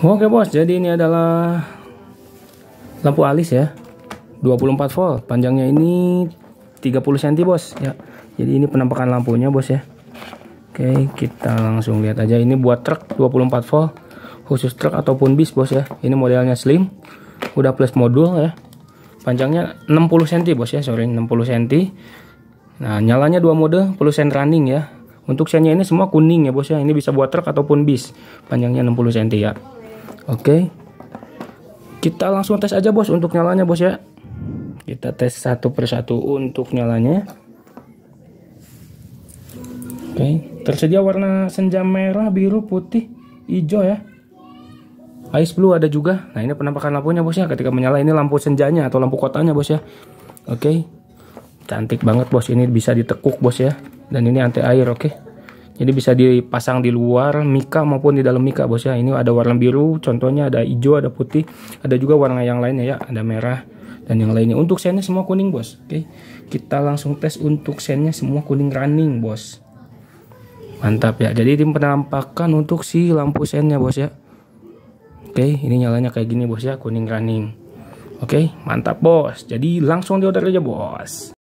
Oke bos, jadi ini adalah lampu alis ya. 24 volt, panjangnya ini 30 cm bos ya. Jadi ini penampakan lampunya bos ya. Oke, kita langsung lihat aja ini buat truk 24 volt khusus truk ataupun bis bos ya. Ini modelnya slim, udah plus modul ya. Panjangnya 60 cm bos ya, sorry 60 cm. Nah, nyalanya dua mode, plus and running ya. Untuk sennya ini semua kuning ya bos ya. Ini bisa buat truk ataupun bis. Panjangnya 60 cm ya. Oke. Kita langsung tes aja bos untuk nyalanya bos ya. Kita tes satu persatu untuk nyalanya. Oke, tersedia warna senja merah, biru, putih, hijau ya. Ice blue ada juga. Nah, ini penampakan lampunya bos ya ketika menyala ini lampu senjanya atau lampu kotanya bos ya. Oke. Cantik banget bos ini bisa ditekuk bos ya. Dan ini anti air, oke. Jadi bisa dipasang di luar mika maupun di dalam mika bos ya. Ini ada warna biru, contohnya ada hijau, ada putih, ada juga warna yang lainnya ya, ada merah dan yang lainnya. Untuk sennya semua kuning bos. Oke, kita langsung tes untuk sennya semua kuning running bos. Mantap ya. Jadi ini penampakan untuk si lampu sennya bos ya. Oke, ini nyalanya kayak gini bos ya, kuning running. Oke, mantap bos. Jadi langsung di order aja bos.